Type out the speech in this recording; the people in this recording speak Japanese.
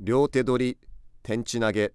両手取り天地投げ